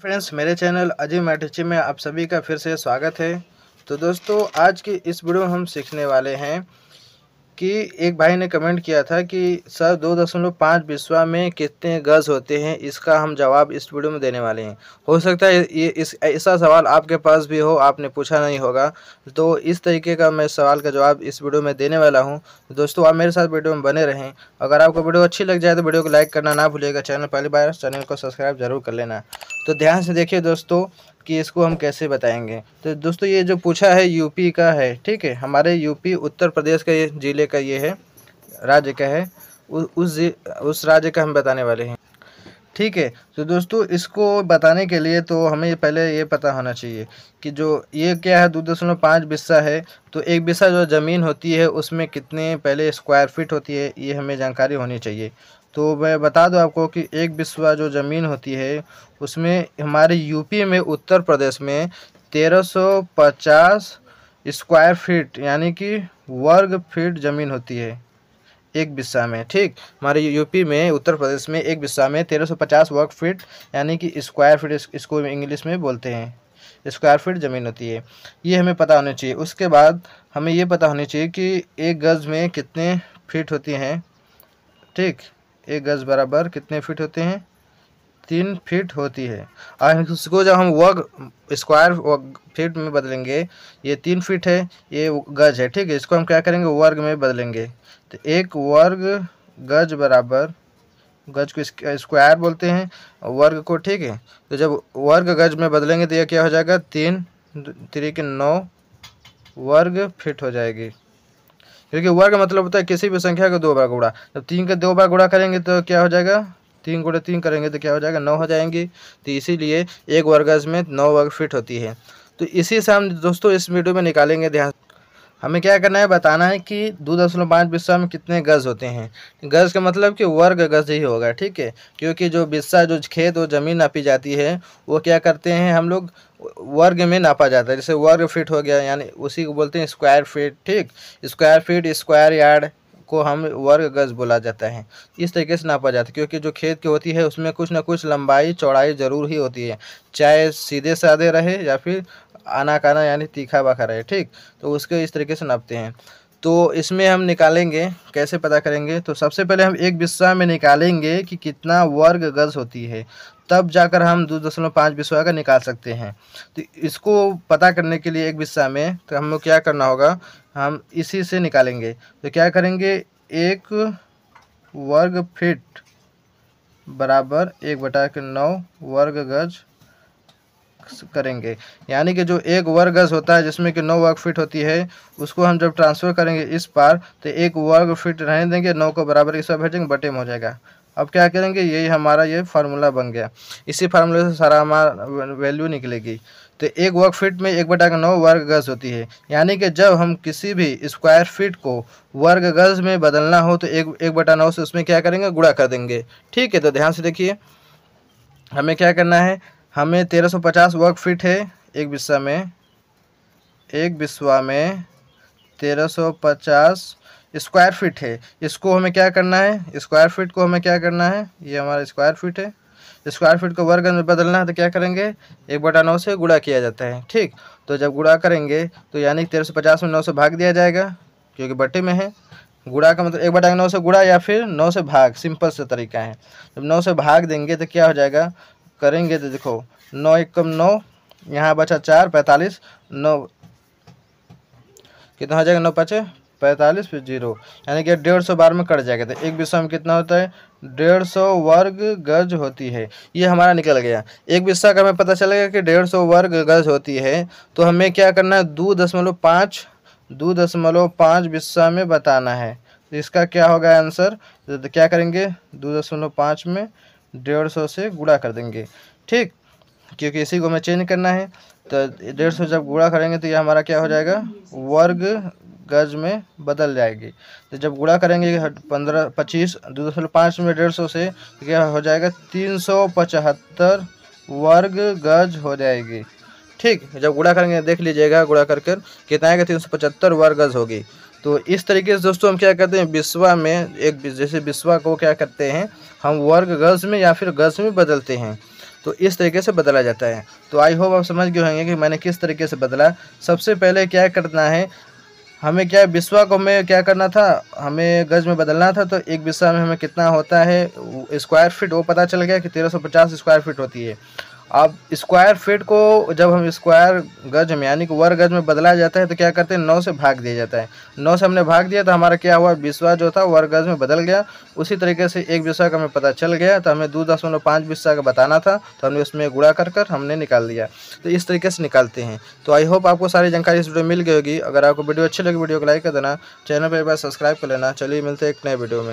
friends मेरे channel Ajay मैठची में आप सभी का फिर से स्वागत है तो दोस्तों आज की इस वीडियो में हम सीखने वाले हैं कि एक भाई ने कमेंट किया था कि सर दो दशमलव पाँच विश्वा में कितने गज़ होते हैं इसका हम जवाब इस वीडियो में देने वाले हैं हो सकता है ये इस ऐसा सवाल आपके पास भी हो आपने पूछा नहीं होगा तो इस तरीके का मैं सवाल का जवाब इस वीडियो में देने वाला हूँ दोस्तों आप मेरे साथ वीडियो में बने रहें अगर आपको वीडियो अच्छी लग जाए तो वीडियो को लाइक करना ना भूलिएगा चैनल पहली बार चैनल को सब्सक्राइब जरूर कर लेना तो ध्यान से देखिए दोस्तों कि इसको हम कैसे बताएंगे तो दोस्तों ये जो पूछा है यूपी का है ठीक है हमारे यूपी उत्तर प्रदेश का ये ज़िले का ये है राज्य का है उ, उस उस राज्य का हम बताने वाले हैं ठीक है तो दोस्तों इसको बताने के लिए तो हमें पहले ये पता होना चाहिए कि जो ये क्या है दो दशमलव पाँच बिस्सा है तो एक बिस्सा जो ज़मीन होती है उसमें कितने पहले स्क्वायर फीट होती है ये हमें जानकारी होनी चाहिए तो मैं बता दूं आपको कि एक बिस्वा जो ज़मीन होती है उसमें हमारे यूपी में उत्तर प्रदेश में 1350 स्क्वायर फीट यानी कि वर्ग फीट ज़मीन होती है एक बिस्सा में ठीक हमारे यूपी में उत्तर प्रदेश में एक बिस्सा में 1350 वर्ग फीट यानी कि स्क्वायर फीट इसको इंग्लिश में बोलते हैं स्क्वायर फीट ज़मीन होती है ये हमें पता होना चाहिए उसके बाद हमें ये पता होना चाहिए कि एक गज़ में कितने फीट होती हैं ठीक एक गज बराबर कितने फीट होते हैं तीन फीट होती है और उसको जब हम वर्ग स्क्वायर फीट में बदलेंगे ये तीन फीट है ये गज है ठीक है इसको हम क्या करेंगे वर्ग में बदलेंगे तो एक वर्ग गज बराबर गज को स्क्वायर बोलते हैं वर्ग को ठीक है तो जब वर्ग गज में बदलेंगे तो यह क्या हो जाएगा तीन तीन के नौ वर्ग फिट हो जाएगी क्योंकि वर्ग मतलब होता है किसी भी संख्या का दो बार गुड़ा जब तीन का दो बार गुड़ा करेंगे तो क्या हो जाएगा तीन गुड़े तीन करेंगे तो क्या हो जाएगा नौ हो जाएंगी तो इसीलिए एक वर्ग में नौ वर्ग फिट होती है तो इसी से हम दोस्तों इस वीडियो में निकालेंगे ध्यान हमें क्या करना है बताना है कि दो दशमलव पाँच बिस्सा में कितने गज़ होते हैं गज़ का मतलब कि वर्ग गज़ ही होगा ठीक है क्योंकि जो बिस्सा जो खेत और ज़मीन नापी जाती है वो क्या करते हैं हम लोग वर्ग में नापा जाता है जैसे वर्ग फीट हो गया यानी उसी को बोलते हैं स्क्वायर फीट ठीक स्क्वायर फीट स्क्वायर यार्ड को हम वर्ग गज बोला जाता है इस तरीके से नापा जाता है क्योंकि जो खेत की होती है उसमें कुछ ना कुछ लंबाई चौड़ाई ज़रूर ही होती है चाहे सीधे साधे रहे या फिर आना काना यानी तीखा बखा रहे ठीक तो उसके इस तरीके से नापते हैं तो इसमें हम निकालेंगे कैसे पता करेंगे तो सबसे पहले हम एक विश्वा में निकालेंगे कि कितना वर्ग गज होती है तब जाकर हम दो दशमलव पाँच विश्वा का निकाल सकते हैं तो इसको पता करने के लिए एक विश्वा में तो हम क्या करना होगा हम इसी से निकालेंगे तो क्या करेंगे एक वर्ग फिट बराबर एक बटा के नौ वर्ग गज करेंगे यानी कि जो एक वर्ग गज होता है जिसमें कि नौ वर्ग फीट होती है उसको हम जब ट्रांसफ़र करेंगे इस पार तो एक वर्ग फीट रहने देंगे नौ को बराबर इसमें भेजेंगे बटे में हो जाएगा अब क्या करेंगे यही हमारा ये फार्मूला बन गया इसी फार्मूले से सारा हमारा वैल्यू निकलेगी तो एक वर्ग फीट में एक बटा नौ वर्ग गज होती है यानी कि जब हम किसी भी स्क्वायर फीट को वर्ग गज में बदलना हो तो एक एक बटा नौ से उसमें क्या करेंगे गुड़ा कर देंगे ठीक है तो ध्यान से देखिए हमें क्या करना है हमें तेरह सौ पचास वर्ग फीट है एक बिस्वा में एक बिस्वा में तेरह सौ पचास स्क्वायर फीट है इसको हमें क्या करना है स्क्वायर फीट को हमें क्या करना है ये हमारा स्क्वायर फीट है स्क्वायर फीट को वर्ग में बदलना है तो क्या करेंगे एक बटा नौ से गुड़ा किया जाता है ठीक तो जब गुड़ा करेंगे तो यानी तेरह सौ पचास में नौ से भाग दिया जाएगा क्योंकि बटे में है गुड़ा का मतलब एक बटा नौ से गुड़ा या फिर नौ से भाग सिंपल से तरीका है जब नौ से भाग देंगे तो क्या हो जाएगा करेंगे तो देखो नौ एक कम नौ यहाँ बचा चार पैंतालीस नौ कितना हो जाएगा नौ पचे पैंतालीस फिर जीरो यानी कि डेढ़ सौ बार में कट जाएगा तो एक विषय में कितना होता है डेढ़ सौ वर्ग गज होती है ये हमारा निकल गया एक विषय का हमें पता चलेगा कि डेढ़ सौ वर्ग गज होती है तो हमें क्या करना है दो दशमलव पाँच दो दशमलव पाँच विषय में बताना है तो इसका क्या होगा आंसर तो क्या करेंगे दो दशमलव पाँच में डेढ़ सौ से गुड़ा कर देंगे ठीक क्योंकि इसी को हमें चेंज करना है तो डेढ़ सौ जब गुड़ा करेंगे तो ये हमारा क्या हो जाएगा वर्ग गज में बदल जाएगी तो जब गुड़ा करेंगे पंद्रह पच्चीस दो दशमलव पाँच में डेढ़ सौ से क्या तो हो जाएगा तीन सौ पचहत्तर वर्ग गज हो जाएगी ठीक जब गुड़ा करेंगे देख लीजिएगा गुड़ा कर कर कितना आएगा तीन सौ पचहत्तर वर्ग गज होगी तो इस तरीके से दोस्तों हम क्या करते हैं विश्वा में एक जैसे विश्वा को क्या करते हैं हम वर्ग गर्ल्स में या फिर गर्ल्स में बदलते हैं तो इस तरीके से बदला जाता है तो आई होप आप समझ गए होंगे कि मैंने किस तरीके से बदला सबसे पहले क्या करना है हमें क्या विश्वा को हमें क्या करना था हमें गज में बदलना था तो एक विश्वा में हमें कितना होता है स्क्वायर फीट वो पता चल गया कि तेरह सौ पचास स्क्वायर फीट होती है अब स्क्वायर फीट को जब हम स्क्वायर गज में यानी कि वर्ग गज में बदला जाता है तो क्या करते हैं नौ से भाग दिया जाता है नौ से हमने भाग दिया तो हमारा क्या हुआ बीसवा जो था वर्ग गज में बदल गया उसी तरीके से एक बीसवा का हमें पता चल गया तो हमें दो दशमलव पाँच बीसवा का बताना था तो हमने उसमें गुड़ा कर कर हमने निकाल दिया तो इस तरीके से निकालते हैं तो आई होप आपको सारी जानकारी इस वीडियो मिल गई होगी अगर आपको वीडियो अच्छी लगी वीडियो को लाइक कर देना चैनल पर एक बार सब्सक्राइब कर लेना चलिए मिलते हैं एक नए वीडियो में